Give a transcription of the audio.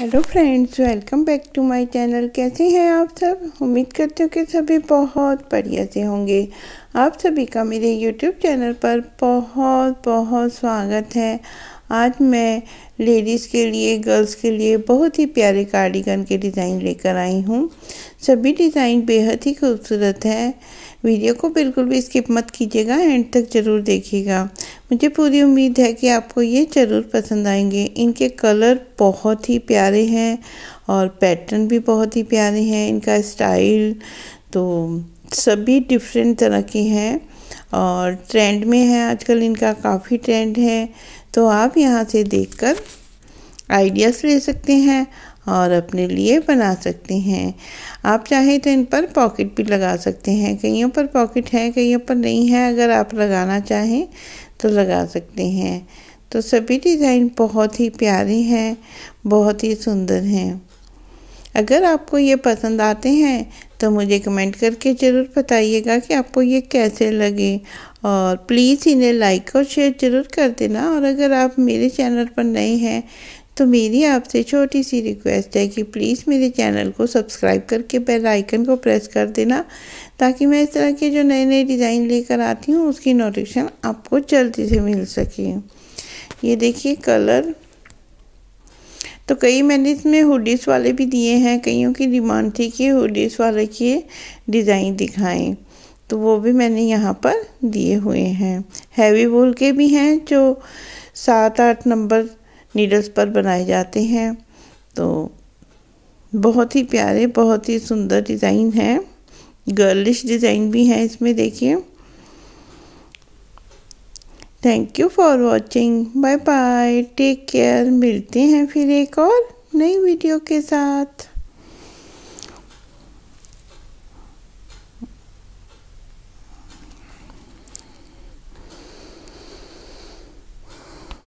hello friends welcome back to my channel कैसे हैं आप सब उम्मीद करती हूँ कि सभी बहुत बढ़िया से होंगे आप सभी का मेरे यूट्यूब चैनल पर बहुत बहुत स्वागत है आज मैं लेडीज़ के लिए गर्ल्स के लिए बहुत ही प्यारे कार्डिगन के डिज़ाइन लेकर आई हूँ सभी डिज़ाइन बेहद ही खूबसूरत है वीडियो को बिल्कुल भी स्किप मत कीजिएगा एंड तक ज़रूर देखिएगा मुझे पूरी उम्मीद है कि आपको ये ज़रूर पसंद आएंगे इनके कलर बहुत ही प्यारे हैं और पैटर्न भी बहुत ही प्यारे हैं इनका स्टाइल तो सभी डिफरेंट तरह के हैं और ट्रेंड में है आजकल इनका काफ़ी ट्रेंड है तो आप यहाँ से देखकर आइडियाज़ ले सकते हैं और अपने लिए बना सकते हैं आप चाहे तो इन पर पॉकेट भी लगा सकते हैं कईयों पर पॉकेट है कईयों पर नहीं है अगर आप लगाना चाहें तो लगा सकते हैं तो सभी डिज़ाइन बहुत ही प्यारे हैं बहुत ही सुंदर हैं अगर आपको ये पसंद आते हैं तो मुझे कमेंट करके ज़रूर बताइएगा कि आपको ये कैसे लगे और प्लीज़ इन्हें लाइक और शेयर ज़रूर कर देना और अगर आप मेरे चैनल पर नए हैं तो मेरी आपसे छोटी सी रिक्वेस्ट है कि प्लीज़ मेरे चैनल को सब्सक्राइब करके बेल आइकन को प्रेस कर देना ताकि मैं इस तरह के जो नए नए डिज़ाइन लेकर आती हूँ उसकी नोटिफिकेशन आपको जल्दी से मिल सके ये देखिए कलर तो कई मैंने इसमें हुडीस वाले भी दिए हैं कईयों की डिमांड थी कि हुडीस वाले के डिज़ाइन दिखाएं तो वो भी मैंने यहाँ पर दिए हुए हैं हैवी वूल के भी हैं जो सात आठ नंबर नीडल्स पर बनाए जाते हैं तो बहुत ही प्यारे बहुत ही सुंदर डिज़ाइन है गर्लिश डिज़ाइन भी है इसमें देखिए thank you for watching bye bye take care मिलते हैं फिर एक और नई वीडियो के साथ